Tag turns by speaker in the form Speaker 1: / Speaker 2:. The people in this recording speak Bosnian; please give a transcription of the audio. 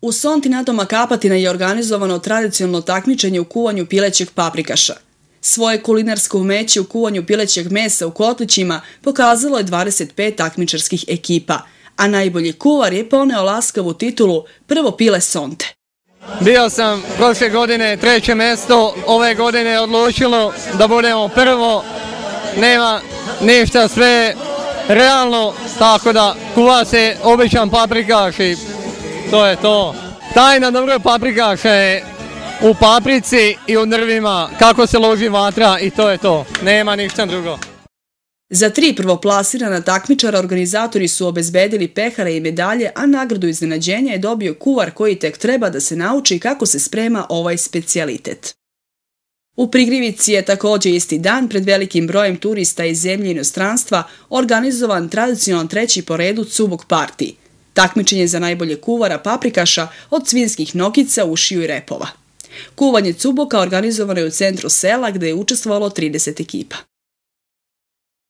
Speaker 1: U Sonti Sontinatoma Kapatina je organizovano tradicionalno takmičenje u kuvanju pilećeg paprikaša. Svoje kulinarske umeće u kuvanju pilećeg mesa u kotlićima pokazalo je 25 takmičarskih ekipa, a najbolji kuvar je poneo laskavu titulu Prvo pile Sonte. Bio sam prošle godine treće mesto, ove godine
Speaker 2: je odlučilo da budemo prvo, nema ništa, sve realno, tako da kuva se običan paprikaš i to je to. Tajna dobroj paprikaša je u paprici i u nrvima, kako se loži vatra i to je to. Nema ništa drugo.
Speaker 1: Za tri prvoplasirana takmičara organizatori su obezbedili pehare i medalje, a nagradu iznenađenja je dobio kuvar koji tek treba da se nauči kako se sprema ovaj specialitet. U Prigrivici je također isti dan pred velikim brojem turista iz zemlje i inostranstva organizovan tradicionalan treći po redu Cubog partiji. Takmičenje za najbolje kuvara paprikaša od svinskih nokica, ušiju i repova. Kuvanje cuboka organizovano je u centru sela gde je učestvovalo 30 ekipa.